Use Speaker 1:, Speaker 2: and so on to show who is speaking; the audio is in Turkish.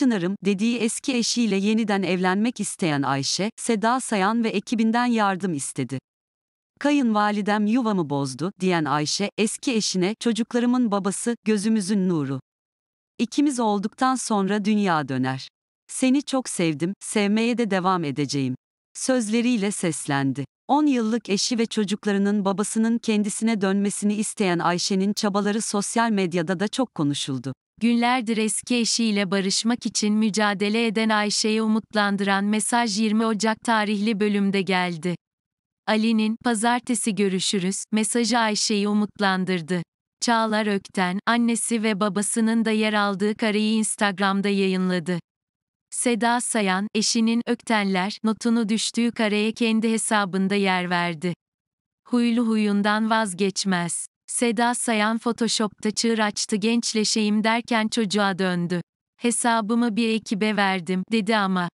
Speaker 1: Çınar'ım dediği eski eşiyle yeniden evlenmek isteyen Ayşe, Seda Sayan ve ekibinden yardım istedi. Kayınvalidem yuvamı bozdu diyen Ayşe, eski eşine çocuklarımın babası, gözümüzün nuru. İkimiz olduktan sonra dünya döner. Seni çok sevdim, sevmeye de devam edeceğim. Sözleriyle seslendi. 10 yıllık eşi ve çocuklarının babasının kendisine dönmesini isteyen Ayşe'nin çabaları sosyal medyada da çok konuşuldu günlerdir eski eşiyle
Speaker 2: barışmak için mücadele eden Ayşe'ye umutlandıran mesaj 20 Ocak tarihli bölümde geldi. Ali'nin pazartesi görüşürüz mesajı Ayşe'yi umutlandırdı. Çağlar Ökten, annesi ve babasının da yer aldığı kareyi Instagram'da yayınladı. Seda Sayan, eşinin Öktenler notunu düştüğü kareye kendi hesabında yer verdi. Huylu huyundan vazgeçmez. Seda Sayan Photoshop'ta çığır açtı gençleşeyim derken çocuğa döndü. Hesabımı bir ekibe verdim dedi ama